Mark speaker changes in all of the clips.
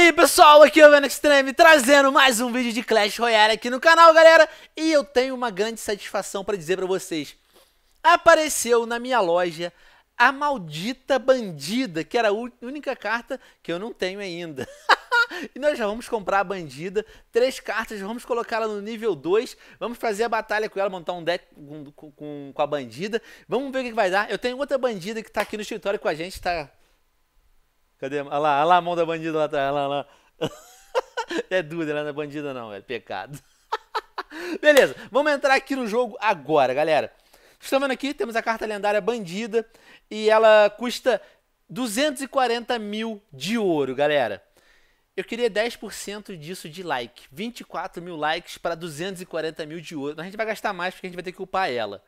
Speaker 1: aí pessoal, aqui é o Venom Extreme trazendo mais um vídeo de Clash Royale aqui no canal galera E eu tenho uma grande satisfação para dizer para vocês Apareceu na minha loja a maldita bandida, que era a única carta que eu não tenho ainda E nós já vamos comprar a bandida, três cartas, vamos colocá-la no nível 2, vamos fazer a batalha com ela, montar um deck com, com, com a bandida, vamos ver o que, vai dar. Eu tenho outra bandida que está aqui no escritório com a gente, está Cadê? Olha lá, olha lá a mão da bandida lá atrás. Olha lá, olha lá. É dúvida, ela não é bandida, não, é pecado. Beleza, vamos entrar aqui no jogo agora, galera. Estamos vendo aqui? Temos a carta lendária Bandida e ela custa 240 mil de ouro, galera. Eu queria 10% disso de like. 24 mil likes para 240 mil de ouro. a gente vai gastar mais porque a gente vai ter que upar ela.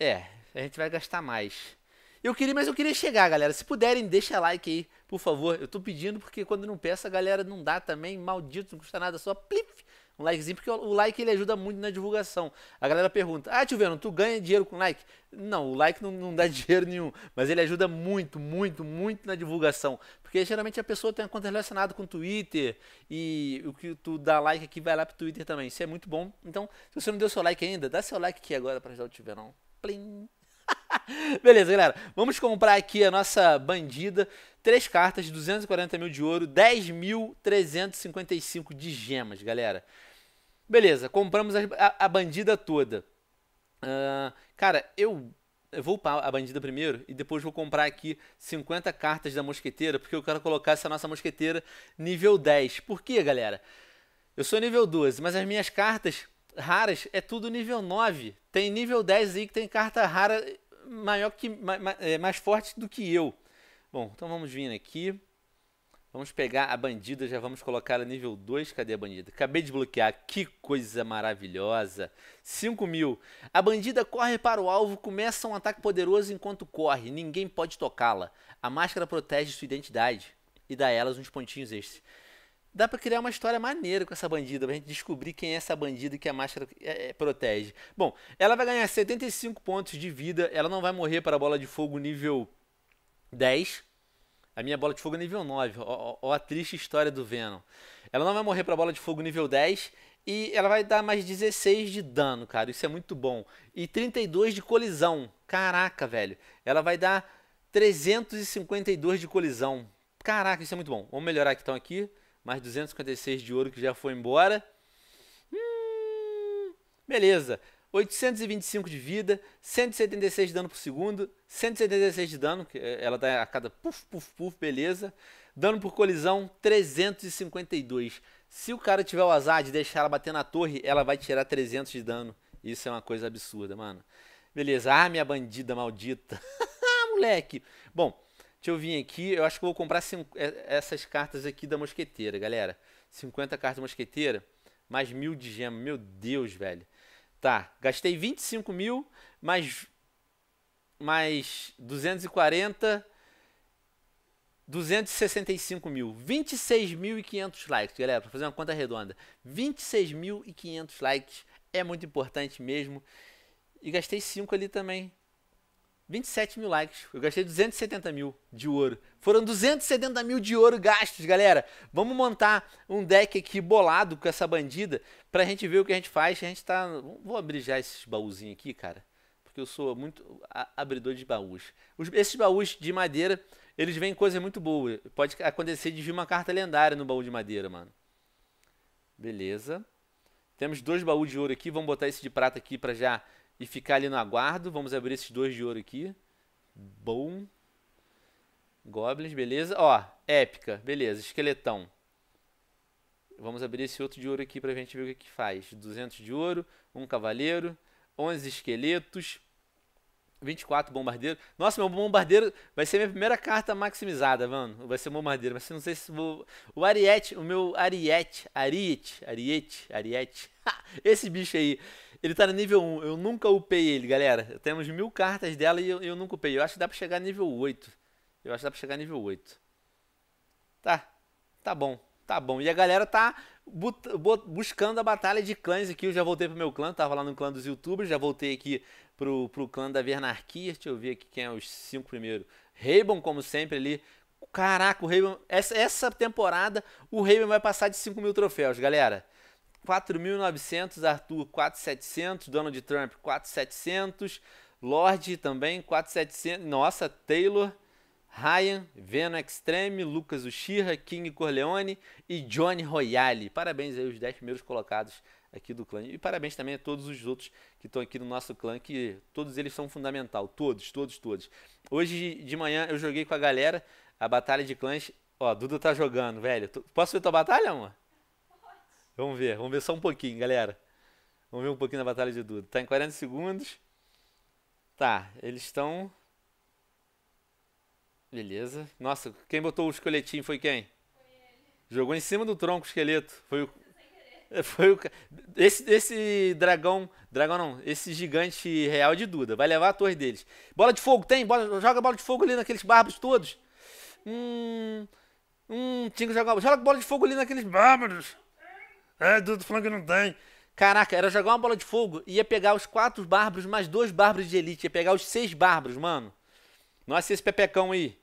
Speaker 1: É, a gente vai gastar mais. Eu queria, mas eu queria chegar, galera. Se puderem, deixa like aí, por favor. Eu tô pedindo porque quando não peço, a galera não dá também. Maldito, não custa nada, só plif, um likezinho, porque o like ele ajuda muito na divulgação. A galera pergunta: Ah, tio Venom, tu ganha dinheiro com like? Não, o like não, não dá dinheiro nenhum, mas ele ajuda muito, muito, muito na divulgação. Porque geralmente a pessoa tem uma conta relacionada com o Twitter e o que tu dá like aqui vai lá pro Twitter também. Isso é muito bom. Então, se você não deu seu like ainda, dá seu like aqui agora para ajudar o tio Venom. Plim! Beleza, galera. Vamos comprar aqui a nossa bandida. Três cartas, 240 mil de ouro, 10.355 de gemas, galera. Beleza, compramos a, a, a bandida toda. Uh, cara, eu, eu vou upar a bandida primeiro e depois vou comprar aqui 50 cartas da mosqueteira, porque eu quero colocar essa nossa mosqueteira nível 10. Por quê, galera? Eu sou nível 12, mas as minhas cartas raras é tudo nível 9, tem nível 10 aí que tem carta rara maior que, é, mais forte do que eu. Bom, então vamos vir aqui. Vamos pegar a bandida, já vamos colocar ela nível 2. Cadê a bandida? Acabei de bloquear, que coisa maravilhosa. 5 mil. A bandida corre para o alvo, começa um ataque poderoso enquanto corre. Ninguém pode tocá-la. A máscara protege sua identidade e dá a elas uns pontinhos extras dá para criar uma história maneira com essa bandida, pra gente descobrir quem é essa bandida que a máscara é, é, protege. Bom, ela vai ganhar 75 pontos de vida, ela não vai morrer para a bola de fogo nível 10. A minha bola de fogo é nível 9, ó, ó, a triste história do Venom. Ela não vai morrer para a bola de fogo nível 10 e ela vai dar mais 16 de dano, cara, isso é muito bom. E 32 de colisão, caraca, velho. Ela vai dar 352 de colisão, caraca, isso é muito bom. Vamos melhorar aqui então aqui mais 256 de ouro que já foi embora. Hum, beleza. 825 de vida, 176 de dano por segundo, 176 de dano, que eh, ela dá a cada puf, puf, puf, beleza. Dano por colisão, 352. Se o cara tiver o azar de deixar ela bater na torre, ela vai tirar 300 de dano. Isso é uma coisa absurda, mano. Beleza, ah, minha bandida maldita. Ah, moleque. Bom, Deixa eu vir aqui. Eu acho que vou comprar é, essas cartas aqui da mosqueteira, galera. 50 cartas mosqueteira, mais mil de gema. Meu Deus, velho. Tá, gastei 25 mil, mais, mais 240, 265 mil. 26.500 likes, galera, para fazer uma conta redonda. 26.500 likes é muito importante mesmo. E gastei 5 ali também. 27 mil likes. Eu gastei 270 mil de ouro. Foram 270 mil de ouro gastos, galera. Vamos montar um deck aqui bolado com essa bandida pra gente ver o que a gente faz. A gente tá. Vou abrir já esses baúzinhos aqui, cara. Porque eu sou muito abridor de baús. Os... Esses baús de madeira, eles vêm coisa muito boa. Pode acontecer de vir uma carta lendária no baú de madeira, mano. Beleza. Temos dois baús de ouro aqui. Vamos botar esse de prata aqui pra já e ficar ali no aguardo. Vamos abrir esses dois de ouro aqui. Bom. Goblins, beleza. Ó, épica, beleza, esqueletão. Vamos abrir esse outro de ouro aqui pra gente ver o que, que faz. 200 de ouro, um cavaleiro, 11 esqueletos, 24 bombardeiro. Nossa, meu bombardeiro vai ser minha primeira carta maximizada, mano. Vai ser bombardeiro, mas não sei se vou... O Ariete, o meu Ariete, Ariete, Ariete, Ariete. Esse bicho aí, ele tá no nível 1. Eu nunca upei ele, galera. Temos mil cartas dela e eu, eu nunca upei. Eu acho que dá pra chegar nível 8. Eu acho que dá pra chegar nível 8. Tá, tá bom. Tá bom. E a galera tá buscando a batalha de clãs aqui. Eu já voltei pro meu clã, tava lá no clã dos youtubers, já voltei aqui pro, pro clã da Vernarquia. Deixa eu ver aqui quem é os cinco primeiros. Raybon, como sempre, ali. Caraca, o Raybon. Essa, essa temporada o Raybon vai passar de 5 mil troféus, galera. 4.900, Arthur 4.700, Donald Trump 4.700, Lorde também 4.700, nossa, Taylor Ryan, Veno Extreme, Lucas Ushira, King Corleone e Johnny Royale. Parabéns aí os 10 primeiros colocados aqui do clã. E parabéns também a todos os outros que estão aqui no nosso clã, que todos eles são fundamental. Todos, todos, todos. Hoje de manhã eu joguei com a galera a batalha de clãs. Ó, Duda tá jogando, velho. Posso ver tua batalha, amor? Vamos ver, vamos ver só um pouquinho, galera. Vamos ver um pouquinho da batalha de Duda. Tá em 40 segundos. Tá, eles estão Beleza. Nossa, quem botou o esqueletinho foi quem? Foi ele. Jogou em cima do tronco o esqueleto. Foi o. Foi o. Esse, esse dragão. Dragão não. Esse gigante real de Duda. Vai levar a torre deles. Bola de fogo tem? Bola, joga bola de fogo ali naqueles barbos todos. Hum. Hum, tinha que jogar. Joga bola de fogo ali naqueles bárbaros. É, Duda falando que não tem. Caraca, era jogar uma bola de fogo e ia pegar os quatro bárbaros mais dois bárbaros de elite. Ia pegar os seis bárbaros, mano. Nossa, esse pepecão aí.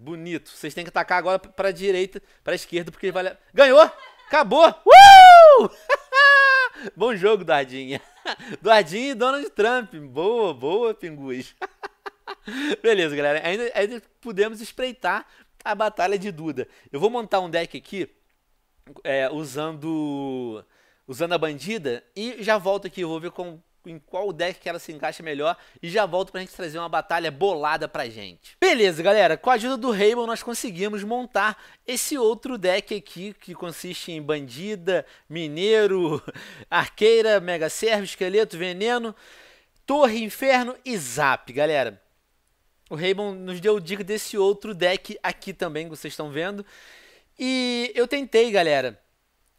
Speaker 1: Bonito. Vocês têm que atacar agora pra direita, pra esquerda, porque ele vai... Ganhou! Acabou! Uh! Bom jogo, Dardinha. Dardinha e Donald Trump. Boa, boa, pinguins. Beleza, galera. Ainda, ainda espreitar a batalha de Duda. Eu vou montar um deck aqui é, usando usando a bandida e já volto aqui. Eu vou ver com, em qual deck que ela se encaixa melhor e já volto pra gente trazer uma batalha bolada pra gente. Beleza, galera, com a ajuda do Raymond nós conseguimos montar esse outro deck aqui que consiste em bandida, mineiro, arqueira, mega servo, esqueleto, veneno, torre, inferno e zap, galera. O Raymond nos deu dica desse outro deck aqui também que vocês estão vendo. E eu tentei, galera,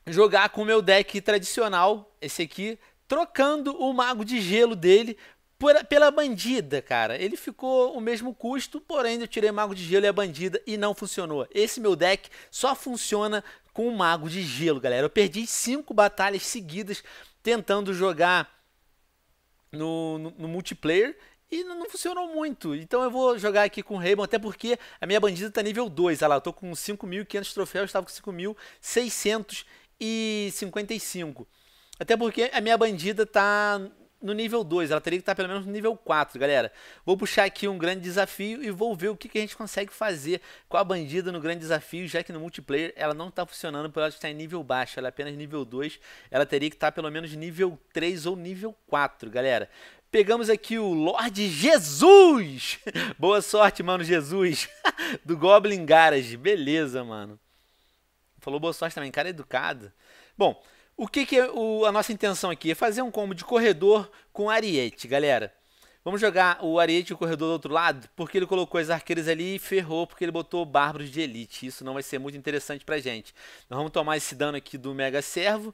Speaker 1: jogar com o meu deck tradicional, esse aqui, trocando o mago de gelo dele por, pela bandida, cara. Ele ficou o mesmo custo, porém eu tirei mago de gelo e a bandida e não funcionou. Esse meu deck só funciona com o mago de gelo, galera. Eu perdi cinco batalhas seguidas tentando jogar no, no, no multiplayer e não, não, funcionou muito. Então eu vou jogar aqui com o Raymond, até porque a minha bandida tá nível 2. Olha lá, eu tô com 5.500 troféus, estava com 5.655. Até porque a minha bandida tá no nível 2, ela teria que estar tá pelo menos no nível 4, galera. Vou puxar aqui um grande desafio e vou ver o que, que a gente consegue fazer com a bandida no grande desafio, já que no multiplayer ela não está funcionando por ela estar em nível baixo, ela é apenas nível 2, ela teria que estar tá pelo menos nível 3 ou nível 4, galera. Pegamos aqui o Lorde Jesus! Boa sorte, mano, Jesus! Do Goblin Garage, beleza, mano. Falou boa sorte também, cara é educado. Bom, o que, que é o, a nossa intenção aqui? É fazer um combo de corredor com ariete, galera. Vamos jogar o Ariete e o corredor do outro lado, porque ele colocou as arqueiras ali e ferrou, porque ele botou bárbaros de elite. Isso não vai ser muito interessante pra gente. Nós vamos tomar esse dano aqui do Mega Servo.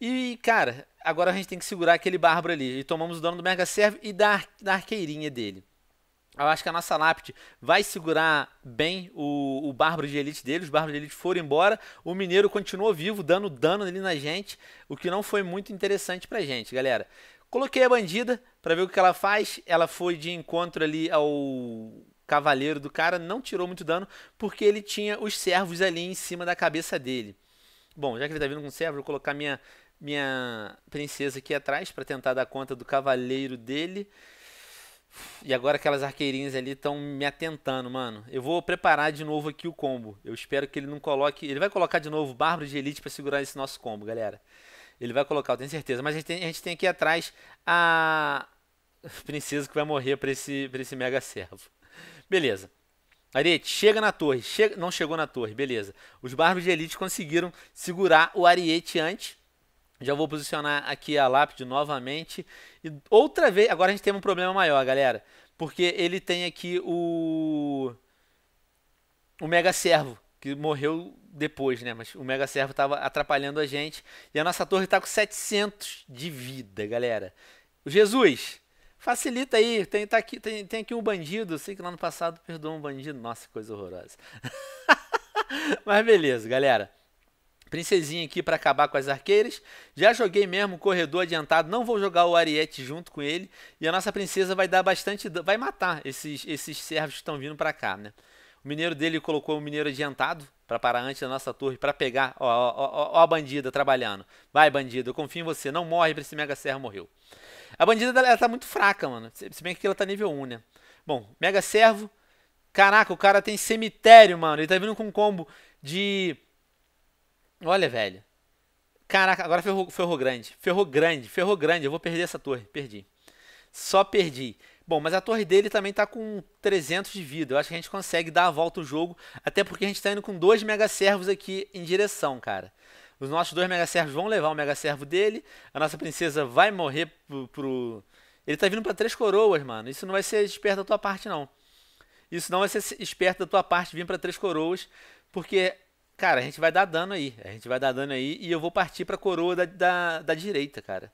Speaker 1: E, cara, agora a gente tem que segurar aquele bárbaro ali. E tomamos o dano do Mega Servo e da, da arqueirinha dele. Eu acho que a nossa Lápide vai segurar bem o, o Bárbaro de Elite dele. Os Bárbaros de Elite foram embora. O Mineiro continuou vivo, dando dano ali na gente. O que não foi muito interessante pra gente, galera. Coloquei a bandida para ver o que ela faz. Ela foi de encontro ali ao cavaleiro do cara. Não tirou muito dano, porque ele tinha os servos ali em cima da cabeça dele. Bom, já que ele tá vindo com servo, vou colocar minha, minha princesa aqui atrás para tentar dar conta do cavaleiro dele. E agora aquelas arqueirinhas ali estão me atentando, mano. Eu vou preparar de novo aqui o combo. Eu espero que ele não coloque. Ele vai colocar de novo Bárbaro de Elite para segurar esse nosso combo, galera. Ele vai colocar, eu tenho certeza. Mas a gente tem, a gente tem aqui atrás a princesa que vai morrer para esse, pra esse mega servo. Beleza. Ariete, chega na torre. Chega... Não chegou na torre, beleza. Os Bárbaros de Elite conseguiram segurar o Ariete antes. Já vou posicionar aqui a lápide novamente. E outra vez, agora a gente tem um problema maior, galera. Porque ele tem aqui o. O Mega Servo, que morreu depois, né? Mas o Mega Servo estava atrapalhando a gente. E a nossa torre está com 700 de vida, galera. Jesus, facilita aí. Tem, tá aqui, tem, tem aqui um bandido. sei que lá no passado perdoou um bandido. Nossa, coisa horrorosa. Mas beleza, galera. Princesinha aqui para acabar com as arqueiras. Já joguei mesmo o corredor adiantado, não vou jogar o Ariete junto com ele. E a nossa princesa vai dar bastante, vai matar esses, esses servos que estão vindo para cá, né? O mineiro dele colocou o mineiro adiantado para parar antes da nossa torre para pegar. Ó, ó, ó, ó, a bandida trabalhando. Vai, bandida, eu confio em você. Não morre para esse mega servo morreu. A bandida ela tá muito fraca, mano. Se bem que ela tá nível 1, né? Bom, mega servo. Caraca, o cara tem cemitério, mano. Ele tá vindo com um combo de Olha, velho. Caraca, agora ferrou, ferrou grande. Ferrou grande, ferrou grande. Eu vou perder essa torre. Perdi. Só perdi. Bom, mas a torre dele também tá com 300 de vida. Eu acho que a gente consegue dar a volta ao jogo. Até porque a gente tá indo com dois mega servos aqui em direção, cara. Os nossos dois mega servos vão levar o mega servo dele. A nossa princesa vai morrer pro, pro... Ele tá vindo para três coroas, mano. Isso não vai ser esperto da tua parte, não. Isso não vai ser esperto da tua parte vir para três coroas. Porque Cara, a gente vai dar dano aí. A gente vai dar dano aí e eu vou partir pra coroa da, da, da direita, cara.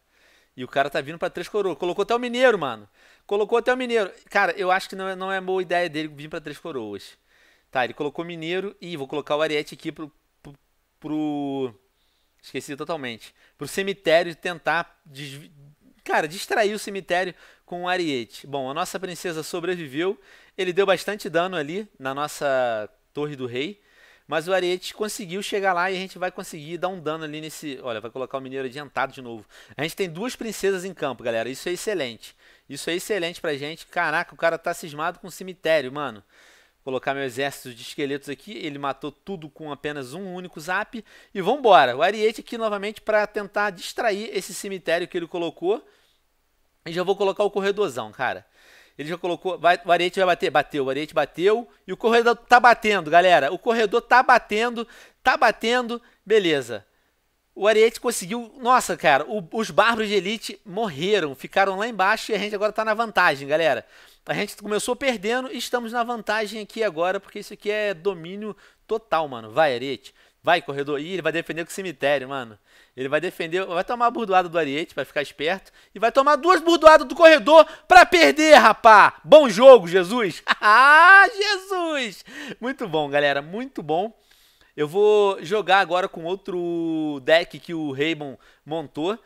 Speaker 1: E o cara tá vindo para Três Coroas. Colocou até o Mineiro, mano. Colocou até o Mineiro. Cara, eu acho que não é, não é boa ideia dele vir para Três Coroas. Tá, ele colocou Mineiro e vou colocar o Ariete aqui pro, pro, pro. Esqueci totalmente. Pro cemitério tentar. Cara, distrair o cemitério com o Ariete. Bom, a nossa princesa sobreviveu. Ele deu bastante dano ali na nossa Torre do Rei. Mas o Ariete conseguiu chegar lá e a gente vai conseguir dar um dano ali nesse... Olha, vai colocar o mineiro adiantado de novo. A gente tem duas princesas em campo, galera. Isso é excelente. Isso é excelente pra gente. Caraca, o cara tá cismado com o cemitério, mano. Vou colocar meu exército de esqueletos aqui. Ele matou tudo com apenas um único zap. E vambora. O Ariete aqui novamente para tentar distrair esse cemitério que ele colocou. E já vou colocar o corredorzão, cara. Ele já colocou. Vai, o Ariete vai bater. Bateu, o Ariete bateu. E o corredor tá batendo, galera. O corredor tá batendo. Tá batendo. Beleza. O Ariete conseguiu. Nossa, cara, o, os bárbaros de elite morreram, ficaram lá embaixo e a gente agora tá na vantagem, galera. A gente começou perdendo e estamos na vantagem aqui agora, porque isso aqui é domínio total, mano. Vai, Ariete. Vai, corredor. Ih, ele vai defender com o cemitério, mano. Ele vai defender, vai tomar a burdoada do Ariete para ficar esperto e vai tomar duas burdoadas do corredor para perder, rapá. Bom jogo, Jesus. ah, Jesus. Muito bom, galera, muito bom. Eu vou jogar agora com outro deck que o Raymond montou.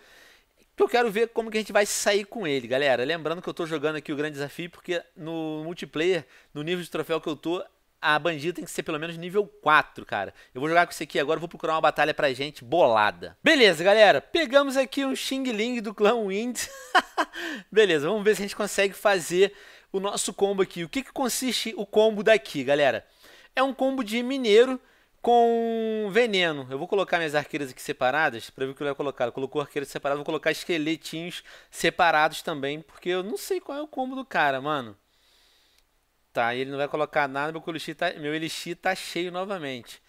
Speaker 1: Que eu quero ver como que a gente vai sair com ele, galera. Lembrando que eu estou jogando aqui o grande desafio, porque no multiplayer, no nível de troféu que eu tô, a bandida tem que ser pelo menos nível 4, cara. Eu vou jogar com isso aqui agora, vou procurar uma batalha pra gente bolada. Beleza, galera. Pegamos aqui um Xing Ling do clã Wind. Beleza, vamos ver se a gente consegue fazer o nosso combo aqui. O que, que consiste o combo daqui, galera? É um combo de mineiro com veneno. Eu vou colocar minhas arqueiras aqui separadas para ver o que eu vai colocar. colocou arqueiras separadas, vou colocar esqueletinhos separados também, porque eu não sei qual é o combo do cara, mano. Tá, ele não vai colocar nada, meu elixir tá, meu elixir tá cheio novamente.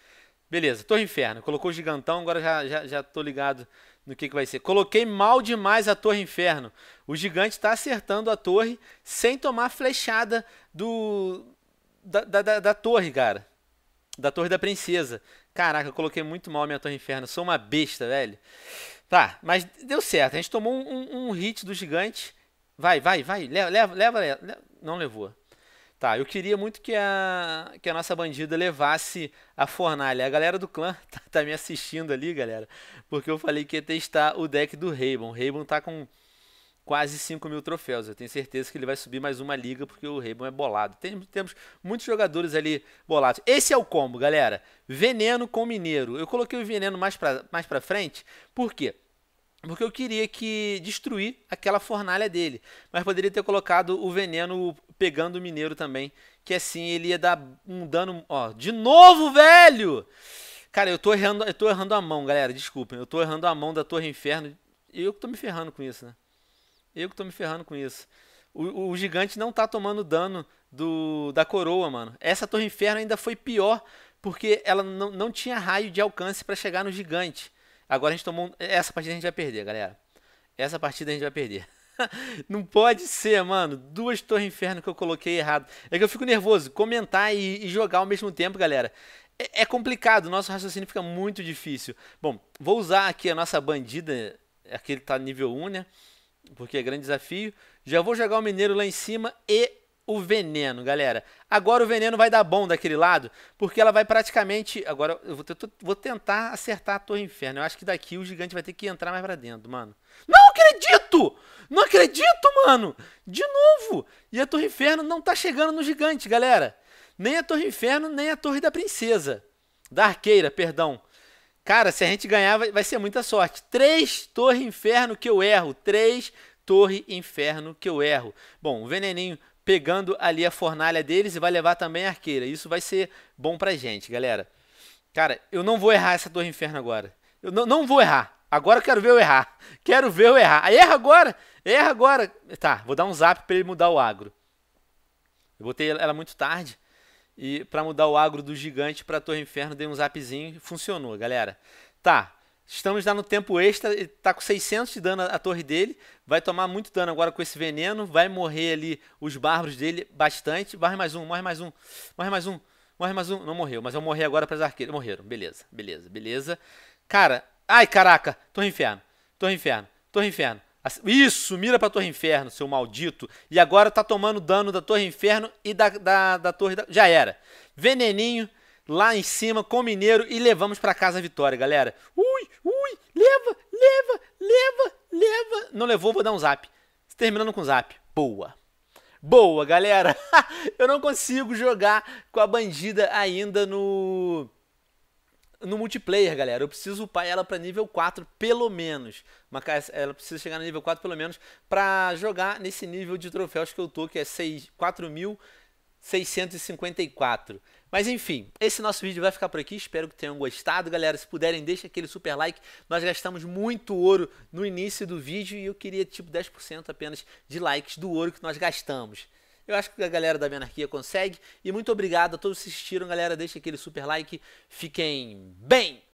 Speaker 1: Beleza, Torre Inferno. Colocou o Gigantão, agora já, já, já tô ligado no que, que vai ser. Coloquei mal demais a Torre Inferno. O Gigante está acertando a torre sem tomar flechada do da, da, da, da torre, cara. Da torre da princesa. Caraca, eu coloquei muito mal a minha Torre Inferno. Sou uma besta, velho. Tá, mas deu certo. A gente tomou um, um, um hit do Gigante. Vai, vai, vai. Leva, leva, leva. Não levou. Tá, eu queria muito que a, que a nossa bandida levasse a fornalha. A galera do clã tá, tá me assistindo ali, galera. Porque eu falei que ia testar o deck do Raybon. O Raybon tá com quase 5 mil troféus. Eu tenho certeza que ele vai subir mais uma liga, porque o Raybon é bolado. Tem, temos muitos jogadores ali bolados. Esse é o combo, galera. Veneno com Mineiro. Eu coloquei o Veneno mais pra, mais pra frente. Por quê? Porque eu queria que destruir aquela fornalha dele. Mas poderia ter colocado o veneno pegando o mineiro também. Que assim ele ia dar um dano. Ó, de novo, velho! Cara, eu tô errando, eu tô errando a mão, galera. Desculpem. Eu tô errando a mão da Torre Inferno. Eu que tô me ferrando com isso, né? Eu que tô me ferrando com isso. O, o gigante não tá tomando dano do, da coroa, mano. Essa Torre Inferno ainda foi pior. Porque ela não, não tinha raio de alcance para chegar no gigante. Agora a gente tomou. Um... Essa partida a gente vai perder, galera. Essa partida a gente vai perder. Não pode ser, mano. Duas torres inferno que eu coloquei errado. É que eu fico nervoso. Comentar e, e jogar ao mesmo tempo, galera. É, é complicado. Nosso raciocínio fica muito difícil. Bom, vou usar aqui a nossa bandida. Aqui ele tá nível 1, né? Porque é grande desafio. Já vou jogar o mineiro lá em cima e o veneno, galera. Agora o veneno vai dar bom daquele lado, porque ela vai praticamente. Agora eu vou, vou tentar acertar a Torre Inferno. Eu acho que daqui o gigante vai ter que entrar mais pra dentro, mano. Não acredito! Não acredito, mano! De novo! E a Torre Inferno não tá chegando no gigante, galera. Nem a Torre Inferno, nem a Torre da Princesa. Da Arqueira, perdão. Cara, se a gente ganhar, vai, vai ser muita sorte. Três Torre Inferno que eu erro. Três Torre Inferno que eu erro. Bom, o veneninho pegando ali a fornalha deles e vai levar também a arqueira. Isso vai ser bom pra gente, galera. Cara, eu não vou errar essa torre inferno agora. Eu não, não vou errar. Agora eu quero ver eu errar. Quero ver eu errar. Aí ah, erra agora. Erra agora. Tá, vou dar um zap pra ele mudar o agro. Eu botei ela muito tarde. E para mudar o agro do gigante pra torre inferno, dei um zapzinho e funcionou, galera. Tá, Estamos já no tempo extra, ele tá com 600 de dano a, torre dele, vai tomar muito dano agora com esse veneno, vai morrer ali os bárbaros dele bastante. Morre mais um, morre mais um, morre mais um, morre mais um. Não morreu, mas eu morri agora para as arqueiras. Morreram, beleza, beleza, beleza. Cara, ai caraca, torre inferno, torre inferno, torre inferno. Isso, mira pra Torre Inferno, seu maldito. E agora tá tomando dano da Torre Inferno e da, da, da Torre da... Já era. Veneninho, lá em cima com o Mineiro e levamos para casa a vitória, galera. Ui, ui, leva, leva, leva, leva. Não levou, vou dar um zap. Terminando com zap. Boa. Boa, galera. Eu não consigo jogar com a bandida ainda no no multiplayer, galera. Eu preciso upar ela para nível 4 pelo menos. Ela precisa chegar no nível 4 pelo menos para jogar nesse nível de troféus que eu tô, que é 6 4654. Mas enfim, esse nosso vídeo vai ficar por aqui. Espero que tenham gostado. Galera, se puderem, deixa aquele super like. Nós gastamos muito ouro no início do vídeo e eu queria tipo 10% apenas de likes do ouro que nós gastamos. Eu acho que a galera da Menarquia consegue. E muito obrigado a todos que assistiram, galera. Deixa aquele super like. Fiquem bem!